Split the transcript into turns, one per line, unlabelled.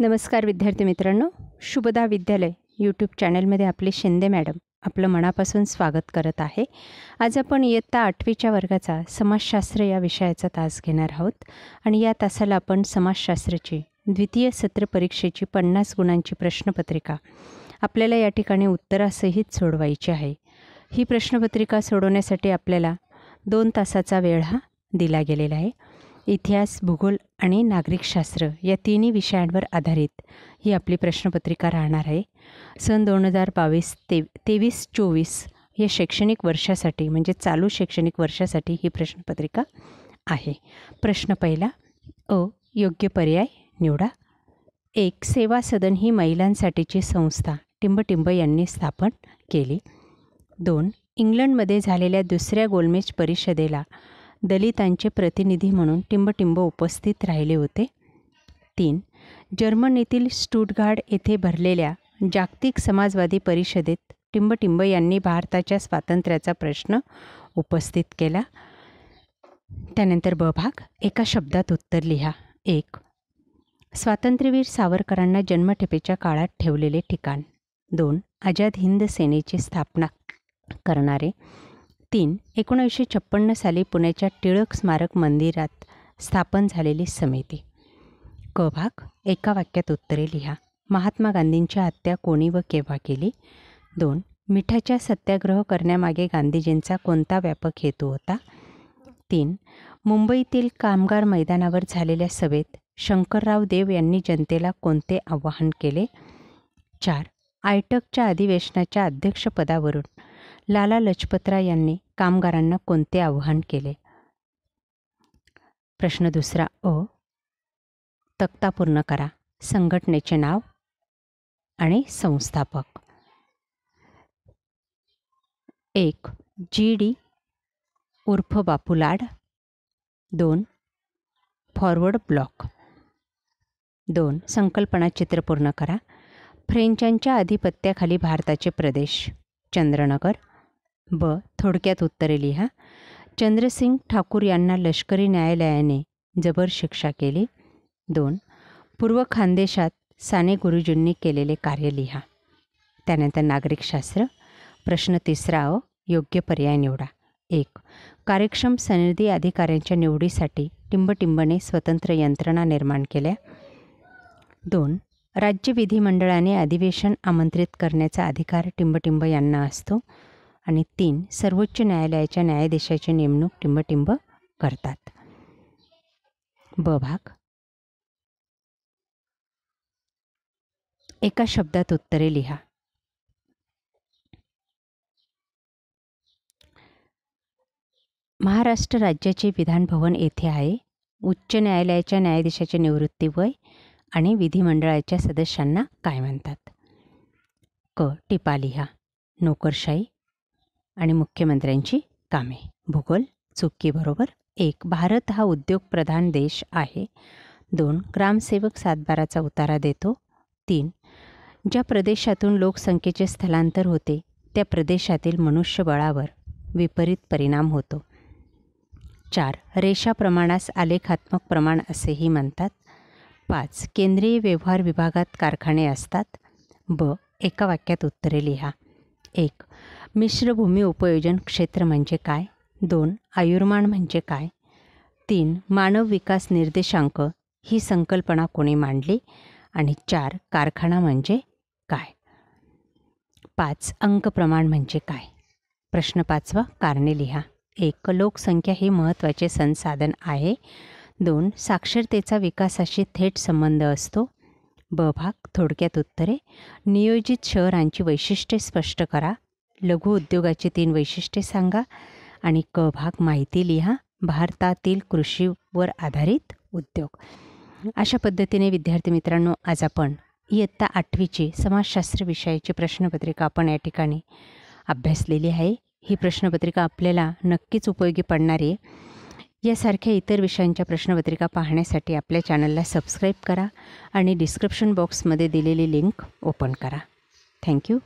नमस्कार विद्यार्थी मित्रांनो शुभदा विद्यालय यूट्यूब चॅनलमध्ये आपले शिंदे मॅडम आपलं मनापासून स्वागत करत आहे आज आपण इयत्ता आठवीच्या वर्गाचा समाजशास्त्र या विषयाचा तास घेणार आहोत आणि या तासाला आपण समाजशास्त्राची द्वितीय सत्र परीक्षेची पन्नास गुणांची प्रश्नपत्रिका आपल्याला या ठिकाणी उत्तरासहित सोडवायची आहे ही प्रश्नपत्रिका सोडवण्यासाठी आपल्याला दोन तासाचा वेळ हा दिला गेलेला आहे इतिहास भूगोल आणि नागरिकशास्त्र या तिन्ही विषयांवर आधारित ही आपली प्रश्नपत्रिका राहणार आहे सन दोन हजार बावीस ते तेवीस चोवीस या शैक्षणिक वर्षासाठी म्हणजे चालू शैक्षणिक वर्षासाठी ही प्रश्नपत्रिका आहे प्रश्न पहिला अ योग्य पर्याय निवडा एक सेवा सदन ही महिलांसाठीची संस्था टिंबटिंब यांनी स्थापन केली दोन इंग्लंडमध्ये झालेल्या दुसऱ्या गोलमेज परिषदेला दलितांचे प्रतिनिधी म्हणून टिंबटिंब उपस्थित राहिले होते तीन जर्मनीतील स्टुटगार्ड येथे भरलेल्या जागतिक समाजवादी परिषदेत टिंबटिंब यांनी भारताच्या स्वातंत्र्याचा प्रश्न उपस्थित केला त्यानंतर ब भाग एका शब्दात उत्तर लिहा एक स्वातंत्र्यवीर सावरकरांना जन्मठेपेच्या काळात ठेवलेले ठिकाण दोन आजाद हिंद सेनेची स्थापना करणारे तीन एकोणीसशे छप्पन्न साली पुण्याच्या टिळक स्मारक मंदिरात स्थापन झालेली समिती क भाग एका वाक्यात उत्तरे लिहा महात्मा गांधींची हत्या कोणी व केव्हा केली दोन मिठाच्या सत्याग्रह करण्यामागे गांधीजींचा कोणता व्यापक हेतू होता तीन मुंबईतील कामगार मैदानावर झालेल्या सभेत शंकरराव देव यांनी जनतेला कोणते आवाहन केले चार आयटकच्या अधिवेशनाच्या अध्यक्षपदावरून लाला लजपतराय यांनी कामगारांना कोणते आव्हान केले प्रश्न दुसरा अ तक्ता पूर्ण करा संघटनेचे नाव आणि संस्थापक एक जी डी उर्फ लाड दोन फॉरवर्ड ब्लॉक दोन संकल्पना चित्र पूर्ण करा फ्रेंचांच्या आधिपत्याखाली भारताचे प्रदेश चंद्रनगर ब थोडक्यात उत्तरे लिहा चंद्रसिंग ठाकूर यांना लष्करी न्यायालयाने जबर शिक्षा केली दोन पूर्व खानदेशात साने गुरुजींनी केलेले कार्य लिहा त्यानंतर नागरिकशास्त्र प्रश्न तिसरा योग्य पर्याय निवडा एक कार्यक्षम सनिधी अधिकाऱ्यांच्या निवडीसाठी टिंबटिंबने स्वतंत्र यंत्रणा निर्माण केल्या दोन राज्य विधिमंडळाने अधिवेशन आमंत्रित करण्याचा अधिकार टिंबटिंब यांना असतो आणि तीन सर्वोच्च न्यायालयाच्या न्यायाधीशाची नेमणूक टिंबटिंब करतात ब भाग एका शब्दात उत्तरे लिहा महाराष्ट्र राज्याचे विधानभवन येथे आहे उच्च न्यायालयाच्या न्यायाधीशाचे निवृत्ती वय आणि विधिमंडळाच्या सदस्यांना काय म्हणतात क टिपा लिहा नोकरशाही आणि मुख्यमंत्र्यांची कामे भूगोल चुकीबरोबर एक भारत हा उद्योग प्रधान देश आहे दोन ग्रामसेवक सातबाराचा उतारा देतो तीन ज्या प्रदेशातून लोकसंख्येचे स्थलांतर होते त्या प्रदेशातील मनुष्यबळावर विपरीत परिणाम होतो चार रेषा प्रमाणास आलेखात्मक प्रमाण असेही म्हणतात पाच केंद्रीय व्यवहार विभागात कारखाने असतात ब एका वाक्यात उत्तरे लिहा एक मिश्रभूमी उपयोजन क्षेत्र म्हणजे काय दोन आयुर्मान म्हणजे काय तीन मानव विकास निर्देशांक ही संकल्पना कोणी मांडली आणि चार कारखाना म्हणजे काय पाच अंक प्रमाण म्हणजे काय प्रश्न पाचवा कारणे लिहा एक लोकसंख्या हे महत्त्वाचे संसाधन आहे दोन साक्षरतेचा विकासाशी थेट संबंध असतो ब भाग थोडक्यात उत्तरे नियोजित शहरांची वैशिष्ट्ये स्पष्ट करा लघु उद्योगाची तीन वैशिष्ट्ये सांगा आणि क भाग माहिती लिहा भारतातील कृषीवर आधारित उद्योग अशा पद्धतीने विद्यार्थी मित्रांनो आज आपण इयत्ता आठवीची समाजशास्त्र विषयाची प्रश्नपत्रिका आपण या ठिकाणी अभ्यासलेली आहे ही प्रश्नपत्रिका आपल्याला नक्कीच उपयोगी पडणारी आहे यासारख्या इतर विषयांच्या प्रश्नपत्रिका पाहण्यासाठी आपल्या चॅनलला सबस्क्राईब करा आणि डिस्क्रिप्शन बॉक्समध्ये दिलेली लिंक ओपन करा थँक्यू